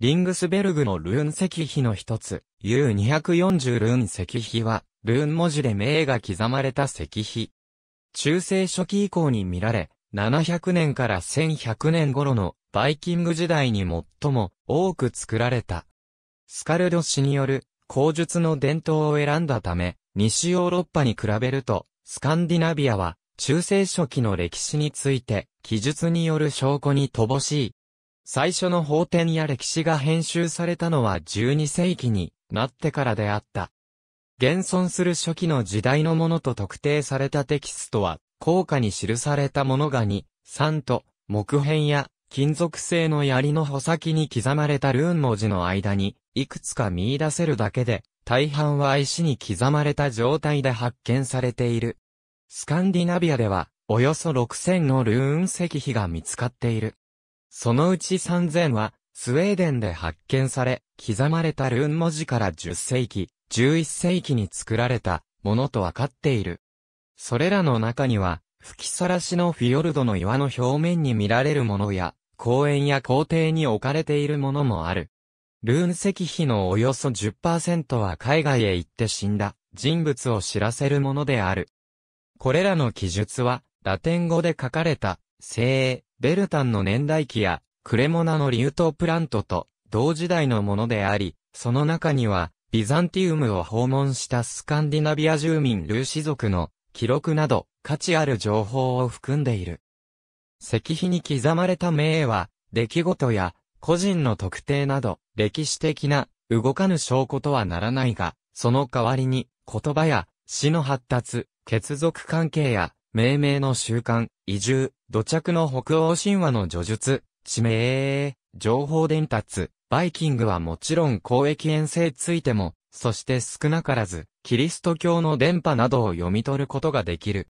リングスベルグのルーン石碑の一つ、U240 ルーン石碑は、ルーン文字で名が刻まれた石碑。中世初期以降に見られ、700年から1100年頃のバイキング時代に最も多く作られた。スカルド氏による口述の伝統を選んだため、西ヨーロッパに比べると、スカンディナビアは中世初期の歴史について記述による証拠に乏しい最初の法典や歴史が編集されたのは12世紀になってからであった。現存する初期の時代のものと特定されたテキストは、高価に記されたものが2、3と、木片や金属製の槍の穂先に刻まれたルーン文字の間に、いくつか見出せるだけで、大半は石に刻まれた状態で発見されている。スカンディナビアでは、およそ6000のルーン石碑が見つかっている。そのうち3000は、スウェーデンで発見され、刻まれたルーン文字から10世紀、11世紀に作られたものとわかっている。それらの中には、吹きさらしのフィヨルドの岩の表面に見られるものや、公園や校庭に置かれているものもある。ルーン石碑のおよそ10%は海外へ行って死んだ人物を知らせるものである。これらの記述は、ラテン語で書かれた、聖、ベルタンの年代記や、クレモナのリュートプラントと同時代のものであり、その中には、ビザンティウムを訪問したスカンディナビア住民ルーシ族の記録など価値ある情報を含んでいる。石碑に刻まれた名は、出来事や個人の特定など歴史的な動かぬ証拠とはならないが、その代わりに言葉や詩の発達、血族関係や命名の習慣、移住、土着の北欧神話の叙述、地名、情報伝達、バイキングはもちろん公益遠征ついても、そして少なからず、キリスト教の伝播などを読み取ることができる。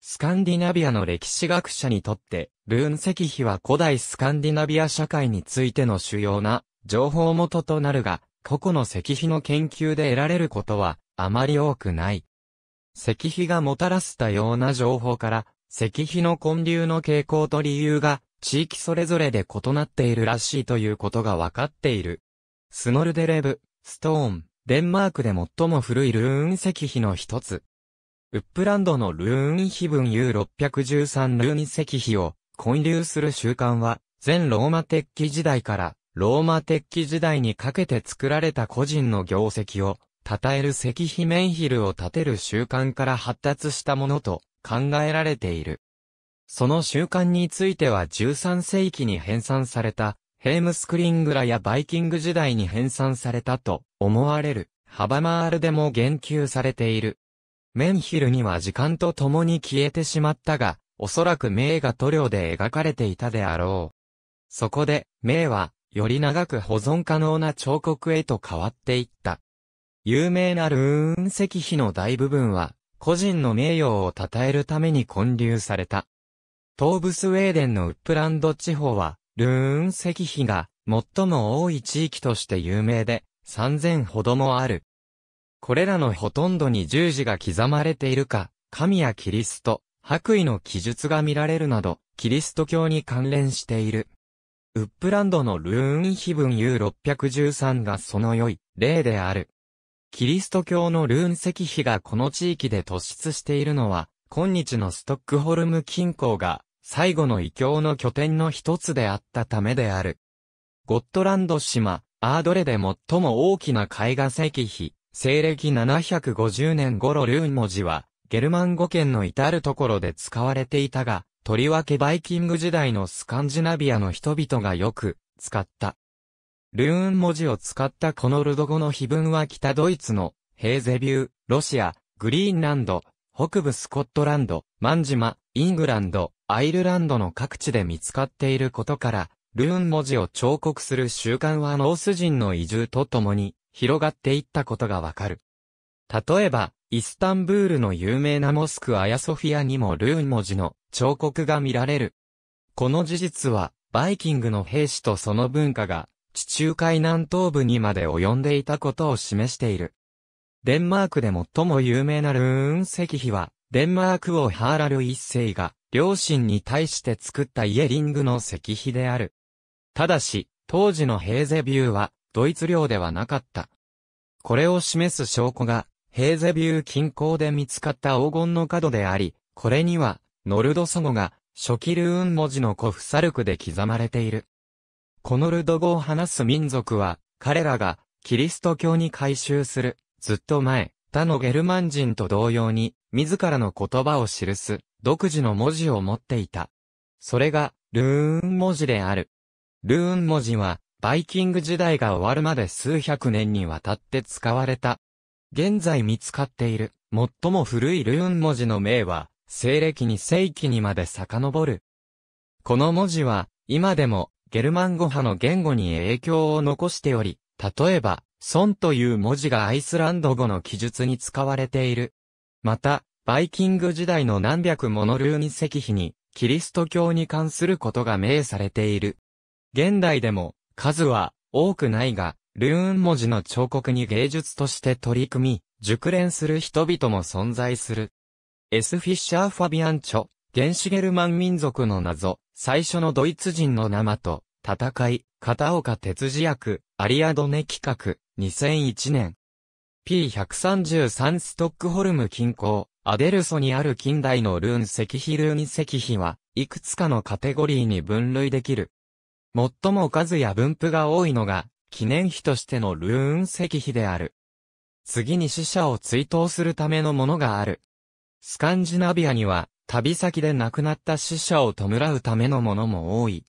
スカンディナビアの歴史学者にとって、ルーン石碑は古代スカンディナビア社会についての主要な情報元となるが、個々の石碑の研究で得られることはあまり多くない。石碑がもたらすたような情報から、石碑の混流の傾向と理由が、地域それぞれで異なっているらしいということが分かっている。スノルデレブ、ストーン、デンマークで最も古いルーン石碑の一つ。ウップランドのルーン碑文 U613 ルーン石碑を混流する習慣は、前ローマ鉄器時代からローマ鉄器時代にかけて作られた個人の業績を称える石碑メンヒルを建てる習慣から発達したものと考えられている。その習慣については13世紀に編纂された、ヘームスクリングラやバイキング時代に編纂されたと思われる、ハバマールでも言及されている。メンヒルには時間と共に消えてしまったが、おそらく名が塗料で描かれていたであろう。そこで、名は、より長く保存可能な彫刻へと変わっていった。有名なルーン石碑の大部分は、個人の名誉を称えるために建立された。東部スウェーデンのウップランド地方は、ルーン石碑が最も多い地域として有名で、3000ほどもある。これらのほとんどに十字が刻まれているか、神やキリスト、白衣の記述が見られるなど、キリスト教に関連している。ウップランドのルーン碑文 U613 がその良い例である。キリスト教のルーン石碑がこの地域で突出しているのは、今日のストックホルム近郊が最後の異教の拠点の一つであったためである。ゴットランド島、アードレで最も大きな絵画石碑、西暦750年頃ルーン文字は、ゲルマン語圏の至るところで使われていたが、とりわけバイキング時代のスカンジナビアの人々がよく使った。ルーン文字を使ったこのルド語の碑文は北ドイツの、ヘーゼビュー、ロシア、グリーンランド、北部スコットランド、万島、イングランド、アイルランドの各地で見つかっていることから、ルーン文字を彫刻する習慣はノース人の移住とともに広がっていったことがわかる。例えば、イスタンブールの有名なモスクアヤソフィアにもルーン文字の彫刻が見られる。この事実は、バイキングの兵士とその文化が地中海南東部にまで及んでいたことを示している。デンマークで最も有名なルーン石碑は、デンマーク王ハーラル一世が、両親に対して作ったイエリングの石碑である。ただし、当時のヘーゼビューは、ドイツ領ではなかった。これを示す証拠が、ヘーゼビュー近郊で見つかった黄金の角であり、これには、ノルド祖ゴが、初期ルーン文字のコフサルクで刻まれている。このルド語を話す民族は、彼らが、キリスト教に改修する、ずっと前、他のゲルマン人と同様に、自らの言葉を記す、独自の文字を持っていた。それが、ルーン文字である。ルーン文字は、バイキング時代が終わるまで数百年にわたって使われた。現在見つかっている、最も古いルーン文字の名は、西暦に世紀にまで遡る。この文字は、今でも、ゲルマン語派の言語に影響を残しており、例えば、孫という文字がアイスランド語の記述に使われている。また、バイキング時代の何百ものルーニ石碑に、キリスト教に関することが明されている。現代でも、数は多くないが、ルーン文字の彫刻に芸術として取り組み、熟練する人々も存在する。S. フィッシャー・ファビアンチョ、原始ゲルマン民族の謎、最初のドイツ人の生と、戦い、片岡哲司役、アリアドネ企画、2001年。P133 ストックホルム近郊、アデルソにある近代のルーン石碑ルーン石碑は、いくつかのカテゴリーに分類できる。最も数や分布が多いのが、記念碑としてのルーン石碑である。次に死者を追悼するためのものがある。スカンジナビアには、旅先で亡くなった死者を弔うためのものも多い。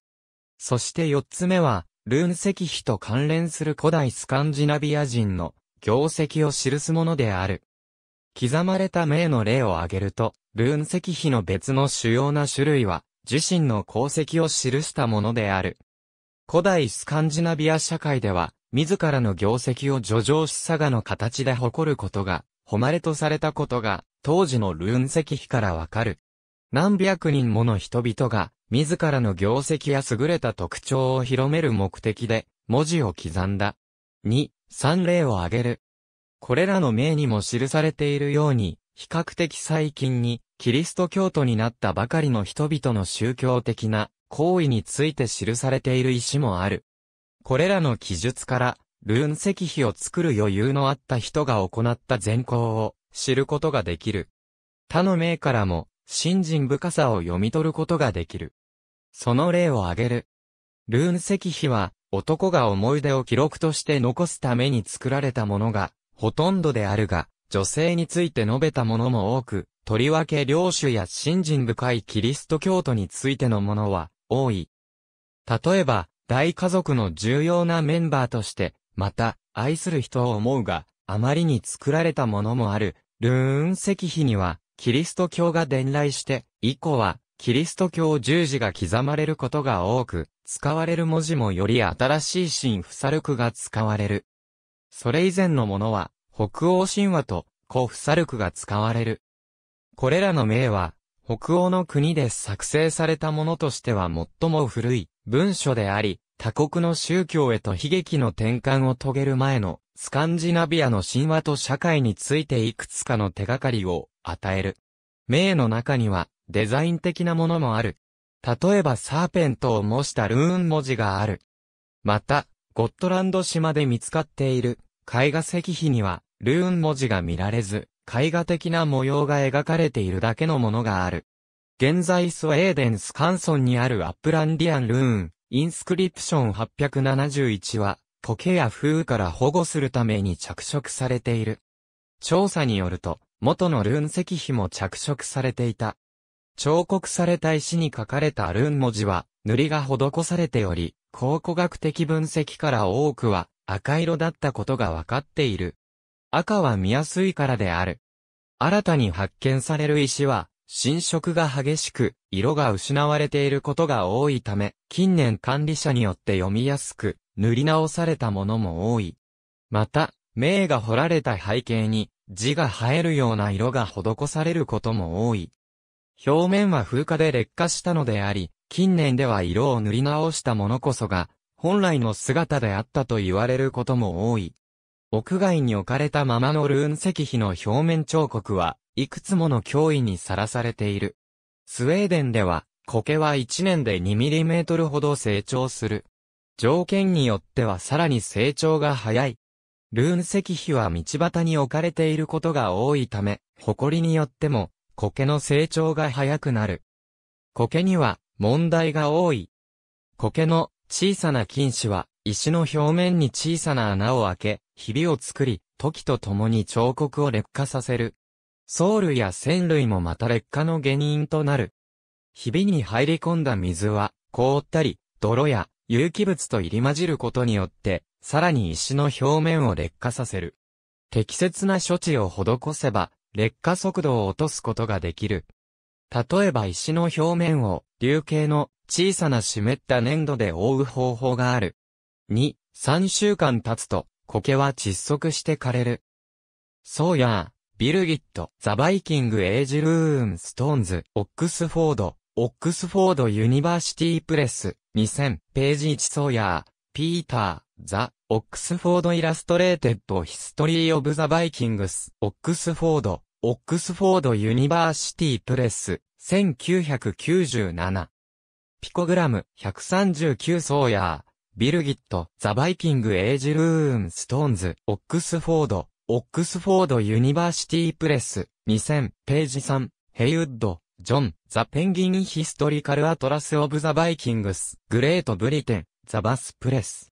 そして四つ目は、ルーン石碑と関連する古代スカンジナビア人の業績を記すものである。刻まれた名の例を挙げると、ルーン石碑の別の主要な種類は、自身の功績を記したものである。古代スカンジナビア社会では、自らの業績を叙情し佐賀の形で誇ることが、誉れとされたことが、当時のルーン石碑からわかる。何百人もの人々が、自らの業績や優れた特徴を広める目的で、文字を刻んだ。2、3例を挙げる。これらの名にも記されているように、比較的最近に、キリスト教徒になったばかりの人々の宗教的な行為について記されている思もある。これらの記述から、ルーン石碑を作る余裕のあった人が行った善行を知ることができる。他の名からも、信心深さを読み取ることができる。その例を挙げる。ルーン石碑は、男が思い出を記録として残すために作られたものが、ほとんどであるが、女性について述べたものも多く、とりわけ領主や信心深いキリスト教徒についてのものは、多い。例えば、大家族の重要なメンバーとして、また、愛する人を思うが、あまりに作られたものもある、ルーン石碑には、キリスト教が伝来して、以降は、キリスト教十字が刻まれることが多く、使われる文字もより新しい新フサルクが使われる。それ以前のものは、北欧神話と古フサルクが使われる。これらの名は、北欧の国で作成されたものとしては最も古い文書であり、他国の宗教へと悲劇の転換を遂げる前のスカンジナビアの神話と社会についていくつかの手がかりを与える。名の中には、デザイン的なものもある。例えばサーペントを模したルーン文字がある。また、ゴットランド島で見つかっている絵画石碑には、ルーン文字が見られず、絵画的な模様が描かれているだけのものがある。現在スウェーデンスカンソンにあるアップランディアンルーン、インスクリプション871は、苔や風雨から保護するために着色されている。調査によると、元のルーン石碑も着色されていた。彫刻された石に書かれたルーン文字は、塗りが施されており、考古学的分析から多くは赤色だったことがわかっている。赤は見やすいからである。新たに発見される石は、侵食が激しく、色が失われていることが多いため、近年管理者によって読みやすく、塗り直されたものも多い。また、名が彫られた背景に、字が映えるような色が施されることも多い。表面は風化で劣化したのであり、近年では色を塗り直したものこそが、本来の姿であったと言われることも多い。屋外に置かれたままのルーン石碑の表面彫刻は、いくつもの脅威にさらされている。スウェーデンでは、苔は1年で 2mm ほど成長する。条件によってはさらに成長が早い、ルーン石碑は道端に置かれていることが多いため、埃によっても、苔の成長が早くなる。苔には、問題が多い。苔の小さな菌糸は、石の表面に小さな穴を開け、ひびを作り、時とともに彫刻を劣化させる。藻類や線類もまた劣化の原因となる。ひびに入り込んだ水は、凍ったり、泥や有機物と入り混じることによって、さらに石の表面を劣化させる。適切な処置を施せば、劣化速度を落とすことができる。例えば石の表面を流形の小さな湿った粘土で覆う方法がある。2、3週間経つと苔は窒息して枯れる。そうや、ビルギット、ザ・バイキング・エイジ・ルーン・ストーンズ、オックスフォード、オックスフォード・ユニバーシティ・プレス、2000、ページ1そうや、ピーター、ザ・オックスフォード・イラストレーテッド・ヒストリー・オブ・ザ・バイキングス、オックスフォード、オックスフォード・ユニバーシティ・プレス、1997。ピコグラム、139ソーヤー、ビルギット、ザ・バイキング・エイジ・ルーン・ストーンズ、オックスフォード、オックスフォード・ユニバーシティ・プレス、2000、ページ3、ヘイウッド、ジョン、ザ・ペンギン・ヒストリカル・アトラス・オブ・ザ・バイキングス、グレート・ブリテン、ザバスプレス。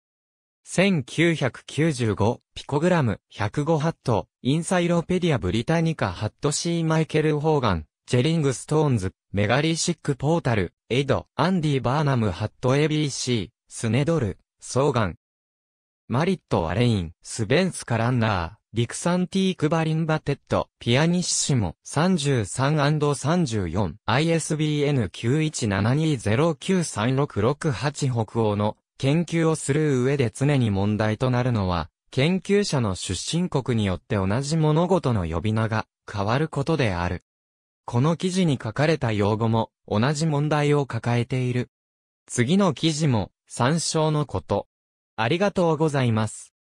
1995ピコグラム105ハット、インサイロペディアブリタニカハットシーマイケル・ホーガン、ジェリング・ストーンズ、メガリーシック・ポータル、エイド、アンディ・バーナム・ハット ABC、スネドル、ソーガン。マリット・アレイン、スベンス・カランナー、リクサンティーク・バリンバテッド、ピアニッシモ 33&34ISBN9172093668 北欧の研究をする上で常に問題となるのは、研究者の出身国によって同じ物事の呼び名が変わることである。この記事に書かれた用語も同じ問題を抱えている。次の記事も参照のこと。ありがとうございます。